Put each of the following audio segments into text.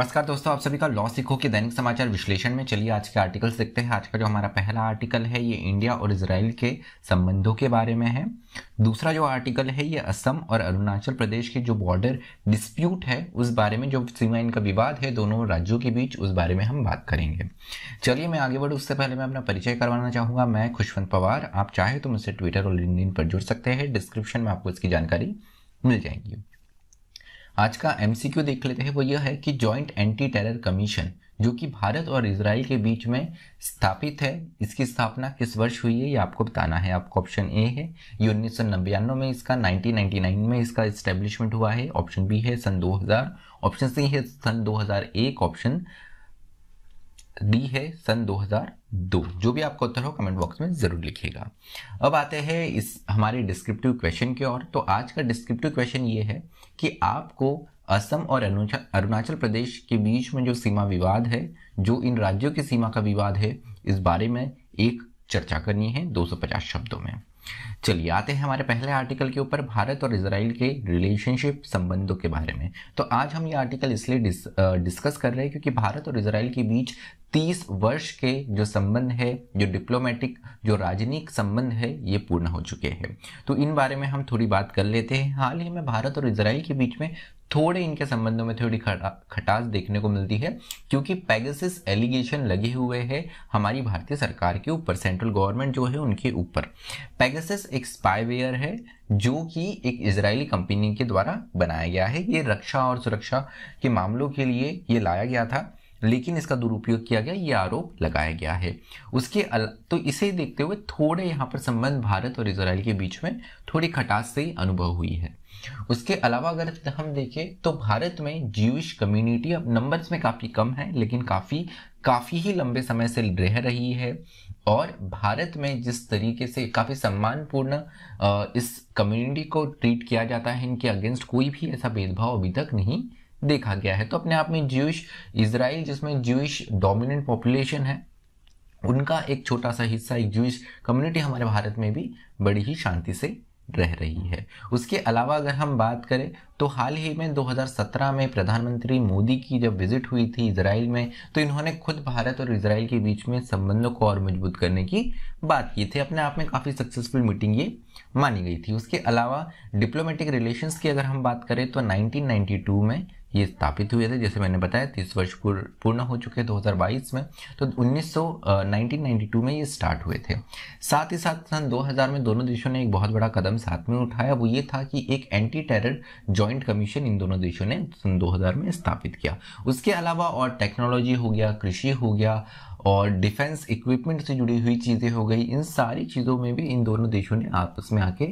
नमस्कार दोस्तों आप सभी का लॉ सीखो के दैनिक समाचार विश्लेषण में चलिए आज के आर्टिकल्स देखते हैं आज का जो हमारा पहला आर्टिकल है ये इंडिया और इसराइल के संबंधों के बारे में है दूसरा जो आर्टिकल है ये असम और अरुणाचल प्रदेश के जो बॉर्डर डिस्प्यूट है उस बारे में जो सीमा इनका विवाद है दोनों राज्यों के बीच उस बारे में हम बात करेंगे चलिए मैं आगे बढ़ूँ उससे पहले मैं अपना परिचय करवाना चाहूँगा मैं खुशवंत पवार आप चाहे तो मुझसे ट्विटर और लिंक पर जुड़ सकते हैं डिस्क्रिप्शन में आपको इसकी जानकारी मिल जाएंगी आज का एम देख लेते हैं वो यह है कि जॉइंट एंटी टेरर कमीशन जो कि भारत और इसराइल के बीच में स्थापित है इसकी स्थापना किस वर्ष हुई है ये आपको बताना है आपको ऑप्शन ए है ये उन्नीस सौ नब्बे में इसका 1999 में इसका इस्टेब्लिशमेंट हुआ है ऑप्शन बी है सन 2000 ऑप्शन सी है सन 2001 ऑप्शन डी है सन 2002 जो भी आपका उत्तर हो कमेंट बॉक्स में ज़रूर लिखिएगा अब आते हैं इस हमारे डिस्क्रिप्टिव क्वेश्चन की ओर तो आज का डिस्क्रिप्टिव क्वेश्चन ये है कि आपको असम और अरुणाचल प्रदेश के बीच में जो सीमा विवाद है जो इन राज्यों की सीमा का विवाद है इस बारे में एक चर्चा करनी है 250 शब्दों में चलिए आते हैं हमारे पहले आर्टिकल के ऊपर भारत और इसराइल के रिलेशनशिप संबंधों के बारे में तो आज हम ये आर्टिकल इसलिए डिस, डिस्कस कर रहे हैं क्योंकि भारत और इसराइल के बीच 30 वर्ष के जो संबंध है जो डिप्लोमेटिक जो राजनीतिक संबंध है ये पूर्ण हो चुके हैं तो इन बारे में हम थोड़ी बात कर लेते हैं हाल ही में भारत और इसराइल के बीच में थोड़े इनके संबंधों में थोड़ी खटास देखने को मिलती है क्योंकि पैगसिस एलिगेशन लगे हुए हैं हमारी भारतीय सरकार के ऊपर सेंट्रल गवर्नमेंट जो है उनके ऊपर पैगसिस एक स्पाईवेयर है जो कि एक इजरायली कंपनी के द्वारा बनाया गया है ये रक्षा और सुरक्षा के मामलों के लिए ये लाया गया था लेकिन इसका दुरुपयोग किया गया ये आरोप लगाया गया है उसके अल तो इसे देखते हुए थोड़े यहाँ पर संबंध भारत और इसराइल के बीच में थोड़ी खटास से ही अनुभव हुई है उसके अलावा अगर हम देखें तो भारत में जीविश कम्युनिटी अब नंबर्स में काफ़ी कम है लेकिन काफ़ी काफ़ी ही लंबे समय से रह रही है और भारत में जिस तरीके से काफ़ी सम्मानपूर्ण इस कम्युनिटी को ट्रीट किया जाता है इनके अगेंस्ट कोई भी ऐसा भेदभाव अभी तक नहीं देखा गया है तो अपने आप में ज्यूश इसराइल जिसमें ज्यूश डोमिनेंट पॉपुलेशन है उनका एक छोटा सा हिस्सा एक ज्यूश कम्युनिटी हमारे भारत में भी बड़ी ही शांति से रह रही है उसके अलावा अगर हम बात करें तो हाल ही में 2017 में प्रधानमंत्री मोदी की जब विजिट हुई थी इसराइल में तो इन्होंने खुद भारत और इसराइल के बीच में संबंधों को और मजबूत करने की बात की थी अपने आप में काफ़ी सक्सेसफुल मीटिंग ये मानी गई थी उसके अलावा डिप्लोमेटिक रिलेशंस की अगर हम बात करें तो 1992 में ये स्थापित हुए थे जैसे मैंने बताया तीस वर्ष पूर्ण हो चुके हैं दो में तो उन्नीस में ये स्टार्ट हुए थे साथ ही साथ सन 2000 में दोनों देशों ने एक बहुत बड़ा कदम साथ में उठाया वो ये था कि एक एंटी टेरर जॉइंट कमीशन इन दोनों देशों ने सन 2000 में स्थापित किया उसके अलावा और टेक्नोलॉजी हो गया कृषि हो गया और डिफेंस इक्विपमेंट से जुड़ी हुई चीज़ें हो गई इन सारी चीज़ों में भी इन दोनों देशों ने आपस में आके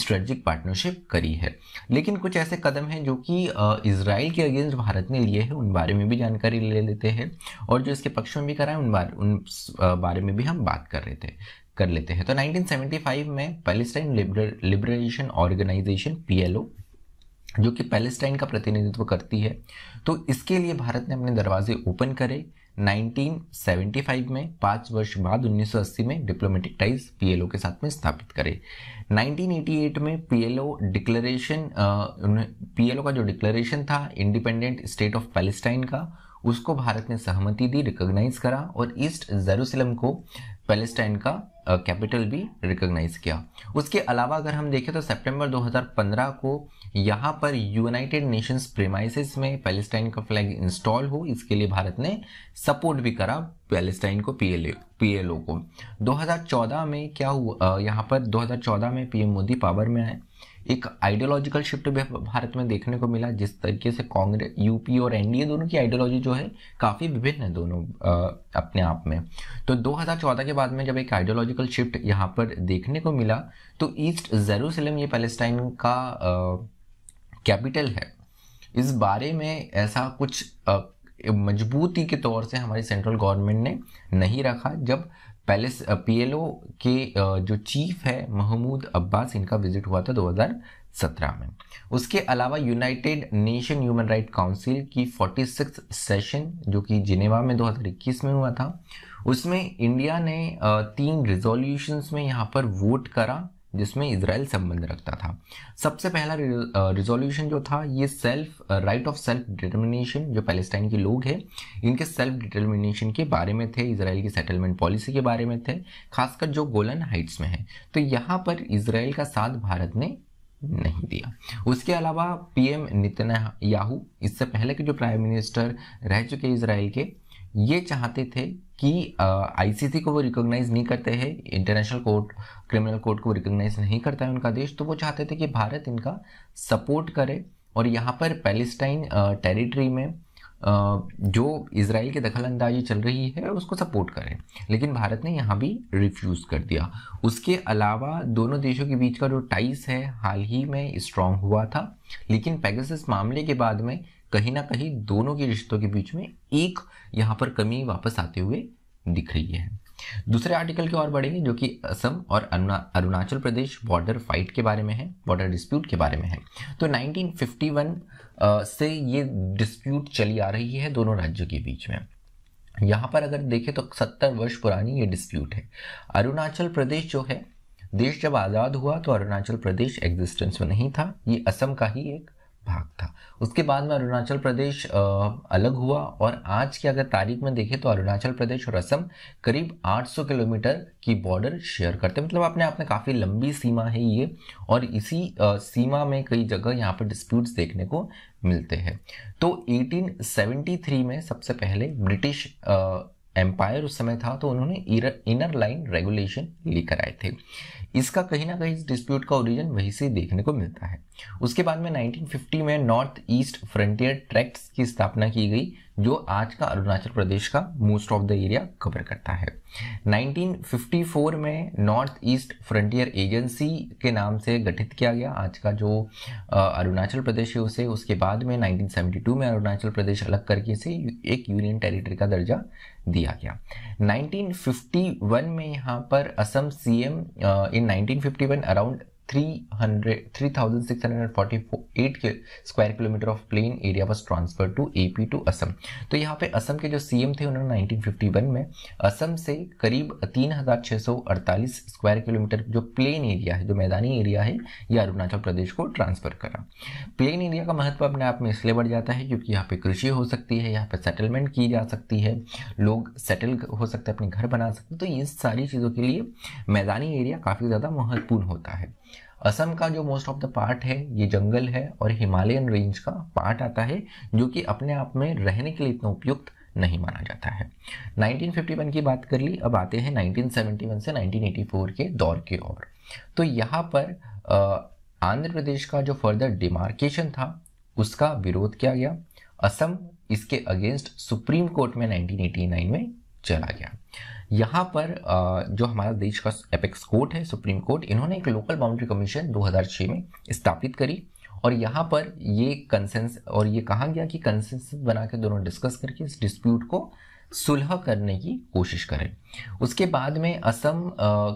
स्ट्रेटजिक पार्टनरशिप करी है लेकिन कुछ ऐसे कदम हैं जो कि इसराइल के अगेंस्ट भारत ने लिए हैं उन बारे में भी जानकारी ले लेते हैं और जो इसके पक्ष में भी करा है उन बारे उन बारे में भी हम बात कर रहे थे कर लेते हैं तो 1975 में पैलेस्टाइन लिबरेशन ऑर्गेनाइजेशन पीएलओ जो कि पैलेस्टाइन का प्रतिनिधित्व करती है तो इसके लिए भारत ने अपने दरवाजे ओपन करे 1975 में पाँच वर्ष बाद 1980 में डिप्लोमेटिक टाइज पीएलओ के साथ में स्थापित करे 1988 में पीएलओ डिक्लेरेशन पीएलओ का जो डिक्लेरेशन था इंडिपेंडेंट स्टेट ऑफ पैलेस्टाइन का उसको भारत ने सहमति दी रिकॉग्नाइज करा और ईस्ट जेरूसलम को पैलेस्टाइन का कैपिटल भी रिकॉग्नाइज किया उसके अलावा अगर हम देखें तो सितंबर 2015 को यहाँ पर यूनाइटेड नेशंस प्रेमाइसिस में पैलेस्टाइन का फ्लैग इंस्टॉल हो इसके लिए भारत ने सपोर्ट भी करा पैलेस्टाइन को पीएलए पीएलओ को 2014 में क्या हुआ यहाँ पर 2014 में पीएम मोदी पावर में आए एक आइडियोलॉजिकल शिफ्ट भी भारत में देखने को मिला जिस तरीके से कांग्रेस यूपी और एनडीए दोनों की आइडियोलॉजी जो है काफ़ी विभिन्न है दोनों आ, अपने आप में तो 2014 के बाद में जब एक आइडियोलॉजिकल शिफ्ट यहाँ पर देखने को मिला तो ईस्ट जेरूसलम ये पैलेस्टाइन का आ, कैपिटल है इस बारे में ऐसा कुछ मजबूती के तौर से हमारी सेंट्रल गवर्नमेंट ने नहीं रखा जब पैलेस पीएलओ के जो चीफ है महमूद अब्बास इनका विजिट हुआ था 2017 में उसके अलावा United Nation human right council की 46 सेशन जो कि जिनेवा में 2021 में हुआ था उसमें इंडिया ने तीन रिजोल्यूशंस में यहाँ पर वोट करा जिसमें इसराइल संबंध रखता था सबसे पहला रिजोल्यूशन जो था ये self right of self determination जो पैलेस्टाइन के लोग हैं इनके सेल्फ डिटर्मिनेशन के बारे में थे इसराइल की सेटलमेंट पॉलिसी के बारे में थे खासकर जो गोलन हाइट्स में है तो यहाँ पर इसराइल का साथ भारत ने नहीं दिया उसके अलावा पीएम नितन याहू इससे पहले के जो प्राइम मिनिस्टर रह चुके इसराइल के ये चाहते थे कि आईसीसी को वो रिकॉग्नाइज़ नहीं करते हैं इंटरनेशनल कोर्ट क्रिमिनल कोर्ट को रिकॉग्नाइज़ नहीं करता है उनका देश तो वो चाहते थे कि भारत इनका सपोर्ट करे और यहाँ पर पैलेस्टाइन टेरिटरी में जो इसराइल की दखल अंदाजी चल रही है उसको सपोर्ट करें लेकिन भारत ने यहाँ भी रिफ्यूज़ कर दिया उसके अलावा दोनों देशों के बीच का जो टाइस है हाल ही में स्ट्रॉन्ग हुआ था लेकिन पैगसिस मामले के बाद में कहीं ना कहीं दोनों के रिश्तों के बीच में एक यहाँ पर कमी वापस आते हुए दिख रही है दूसरे आर्टिकल की ओर बढ़ेंगे जो कि असम और अरुणाचल प्रदेश बॉर्डर फाइट के बारे में है बॉर्डर डिस्प्यूट के बारे में है तो 1951 से ये डिस्प्यूट चली आ रही है दोनों राज्यों के बीच में यहाँ पर अगर देखें तो 70 वर्ष पुरानी ये डिस्प्यूट है अरुणाचल प्रदेश जो है देश जब आज़ाद हुआ तो अरुणाचल प्रदेश एग्जिस्टेंस में नहीं था ये असम का ही एक भाग था उसके बाद में अरुणाचल प्रदेश अलग हुआ और आज की अगर तारीख में देखें तो अरुणाचल प्रदेश और असम करीब 800 किलोमीटर की बॉर्डर शेयर करते मतलब अपने आप में काफ़ी लंबी सीमा है ये और इसी सीमा में कई जगह यहाँ पर डिस्प्यूट्स देखने को मिलते हैं तो 1873 में सबसे पहले ब्रिटिश एम्पायर उस समय था तो उन्होंने इनर लाइन रेगुलेशन लेकर आए थे इसका कहीं ना कहीं इस डिस्प्यूट का ओरिजिन वहीं से देखने को मिलता है उसके बाद में 1950 में नॉर्थ ईस्ट फ्रंटियर ट्रैक्ट्स की स्थापना की गई जो आज का अरुणाचल प्रदेश का most of the area cover करता है 1954 में नॉर्थ ईस्ट फ्रंटियर एजेंसी के नाम से गठित किया गया आज का जो अरुणाचल प्रदेश है उसे उसके बाद में 1972 में अरुणाचल प्रदेश अलग करके इसे एक यूनियन टेरिटरी का दर्जा दिया गया 1951 में यहाँ पर असम सीएम इन 1951 अराउंड 300 3648 के square kilometre of plain area was transfer to AP to Assam तो यहाँ पे असम के जो सीएम थे उन्होंने 1951 में असम से करीब 3648 स्क्वायर किलोमीटर जो प्लेन एरिया है जो मैदानी एरिया है ये अरुणाचल प्रदेश को ट्रांसफर करा प्लेन एरिया का महत्व अपने आप में इसलिए बढ़ जाता है क्योंकि यहाँ पे कृषि हो सकती है यहाँ पे सेटलमेंट की जा सकती है लोग सेटल हो सकते हैं अपने घर बना सकते हैं तो ये सारी चीज़ों के लिए मैदानी एरिया काफ़ी ज़्यादा महत्वपूर्ण होता है असम का जो मोस्ट ऑफ द पार्ट है ये जंगल है और हिमालयन रेंज का पार्ट आता है जो कि अपने आप में रहने के लिए इतना उपयुक्त नहीं माना जाता है 1951 की बात कर ली अब आते हैं 1971 से 1984 के दौर की ओर तो यहाँ पर आंध्र प्रदेश का जो फर्दर डिमार्केशन था उसका विरोध किया गया असम इसके अगेंस्ट सुप्रीम कोर्ट में 1989 में चला गया यहाँ पर जो हमारा देश का एपेक्स कोर्ट है सुप्रीम कोर्ट इन्होंने एक लोकल बाउंड्री कमीशन 2006 में स्थापित करी और यहाँ पर ये कंसेंस और ये कहा गया कि कंसेंस बना के दोनों डिस्कस करके इस डिस्प्यूट को सुलह करने की कोशिश करें उसके बाद में असम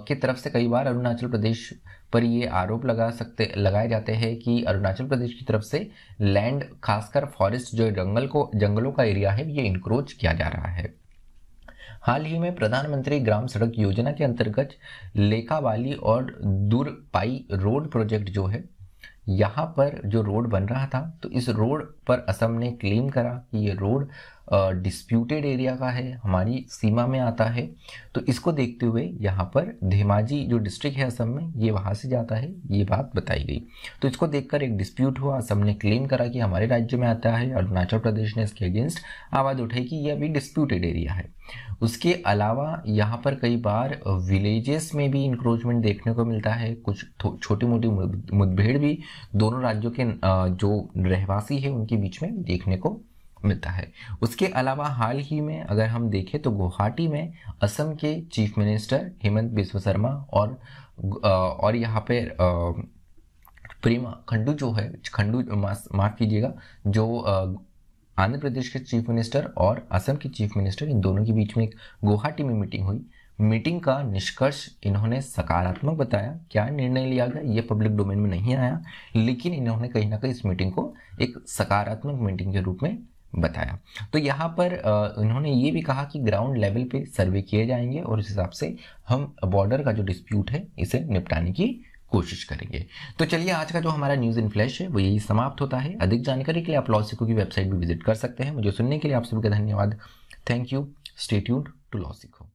के तरफ से कई बार अरुणाचल प्रदेश पर ये आरोप लगा सकते लगाए जाते हैं कि अरुणाचल प्रदेश की तरफ से लैंड खासकर फॉरेस्ट जो जंगल को जंगलों का एरिया है ये इंक्रोच किया जा रहा है हाल ही में प्रधानमंत्री ग्राम सड़क योजना के अंतर्गत लेखावाली और दुरपाई रोड प्रोजेक्ट जो है यहाँ पर जो रोड बन रहा था तो इस रोड पर असम ने क्लेम करा कि ये रोड डिस्प्यूटेड एरिया का है हमारी सीमा में आता है तो इसको देखते हुए यहाँ पर धेमाजी जो डिस्ट्रिक्ट है असम में ये वहाँ से जाता है ये बात बताई गई तो इसको देखकर एक डिस्प्यूट हुआ असम ने क्लेम करा कि हमारे राज्य में आता है अरुणाचल प्रदेश ने इसके अगेंस्ट आवाज़ उठाई कि ये अभी डिस्प्यूटेड एरिया है उसके अलावा यहाँ पर कई बार विलेजेस में भी इंक्रोचमेंट देखने को मिलता है कुछ छोटी मोटी मुठभेड़ भी दोनों राज्यों के जो रहवासी है उनके बीच में देखने को मिलता है उसके अलावा हाल ही में अगर हम देखें तो गुवाहाटी में असम के चीफ मिनिस्टर हेमंत बिश्व शर्मा और और यहाँ पे प्रेमा खंडू जो है खंडू माफ कीजिएगा जो आंध्र प्रदेश के चीफ मिनिस्टर और असम के चीफ मिनिस्टर इन दोनों के बीच में एक गुवाहाटी में मीटिंग हुई मीटिंग का निष्कर्ष इन्होंने सकारात्मक बताया क्या निर्णय लिया गया ये पब्लिक डोमेन में नहीं आया लेकिन इन्होंने कहीं ना कहीं इस मीटिंग को एक सकारात्मक मीटिंग के रूप में बताया तो यहाँ पर इन्होंने ये भी कहा कि ग्राउंड लेवल पे सर्वे किए जाएंगे और उस हिसाब से हम बॉर्डर का जो डिस्प्यूट है इसे निपटाने की कोशिश करेंगे तो चलिए आज का जो हमारा न्यूज़ इन फ्लैश है वो यही समाप्त होता है अधिक जानकारी के लिए आप लॉ सिको की वेबसाइट भी विजिट कर सकते हैं मुझे सुनने के लिए आप सभी का धन्यवाद thank you stay tuned to law सिको